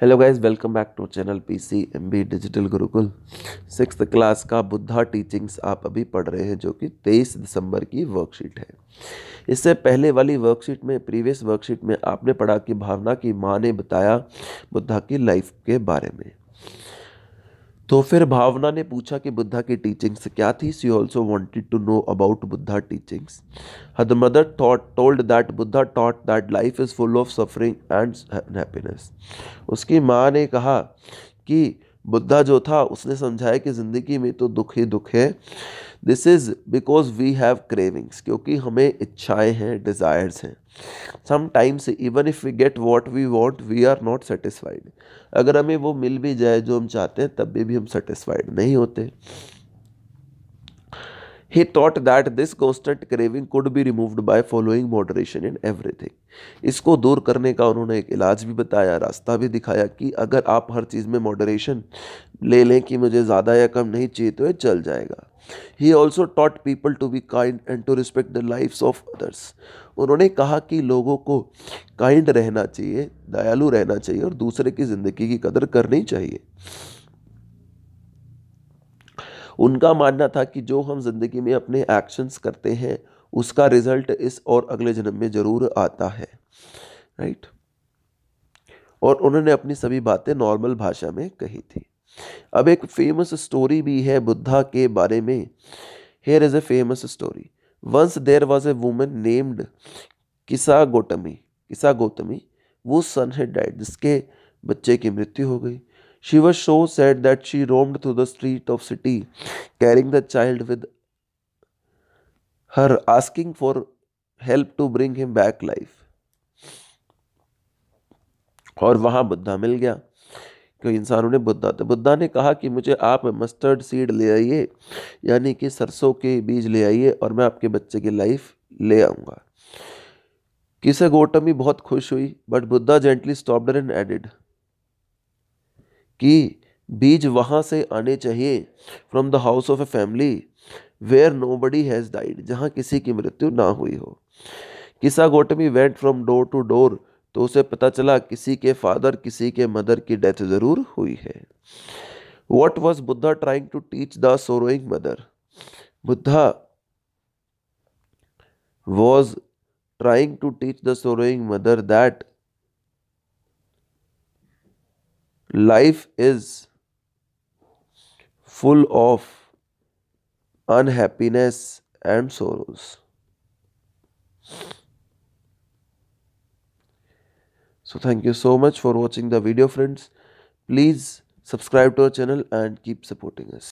Hello guys welcome back to channel B digital Gurukul six class का Buddha teachings आप अभी पढ़ रहे हैं जो कि 23 दिसंबर की वर्कशीट है इससे पहले वाली वर्कशीट में प्रीवियस वर्कशीट में आपने पढ़ा कि भावना की माँ ने बताया बुद्धा की लाइफ के बारे में तो फिर भावना ने पूछा कि बुद्धा की टीचिंग्स क्या थी she also wanted to know about Buddha teachings her mother thought told that Buddha taught that life is full of suffering and happiness उसकी माँ ने कहा कि बुद्धा जो था उसने समझाया कि ज़िंदगी में तो दुख ही दुख है this is because we have cravings क्योंकि हमें इच्छाएं हैं डिज़ायर्स हैं sometimes even if we get what we want we are not satisfied अगर हमें वो मिल भी जाए जो हम चाहते हैं तब भी, भी हम सेटिस्फाइड नहीं होते he thought that this constant craving could be removed by following moderation in everything. इसको दूर करने का उन्होंने एक इलाज भी बताया रास्ता भी दिखाया कि अगर आप हर चीज़ में मॉडरेशन ले लें कि मुझे ज़्यादा या कम नहीं चाहिए तो ये चल जाएगा he also taught people to be kind and to respect the life of others उन्होंने कहा कि लोगों को काइंड रहना चाहिए दयालु रहना चाहिए और दूसरे की ज़िंदगी की कदर करनी चाहिए उनका मानना था कि जो हम ज़िंदगी में अपने एक्शंस करते हैं उसका रिज़ल्ट इस और अगले जन्म में ज़रूर आता है राइट और उन्होंने अपनी सभी बातें नॉर्मल भाषा में कही थी अब एक फेमस स्टोरी भी है बुद्धा के बारे में here is a famous story once there was a woman named Kisa Gotami किसा गौतमी वो सन है डैड जिसके बच्चे की मृत्यु हो गई She was so sad that she roamed through the street of city, carrying the child with her, asking for help to bring him back life. और वहाँ बुद्धा मिल गया क्योंकि इंसानों ने बुद्धा तो बुद्धा ने कहा कि मुझे आप मस्टर्ड सीड ले आइए यानी कि सरसों के बीज ले आइए और मैं आपके बच्चे की लाइफ ले आऊँगा किसे गौटमी बहुत खुश हुई but Buddha gently stopped her and added कि बीज वहाँ से आने चाहिए from the house of a family where nobody has died जहाँ किसी की मृत्यु ना हुई हो Kisa Gotami went from door to door तो उसे पता चला किसी के फादर किसी के मदर की डेथ ज़रूर हुई है what was Buddha trying to teach the sorrowing mother Buddha was trying to teach the sorrowing mother that life is full of unhappiness and sorrows. So thank you so much for watching the video friends. Please subscribe to our channel and keep supporting us.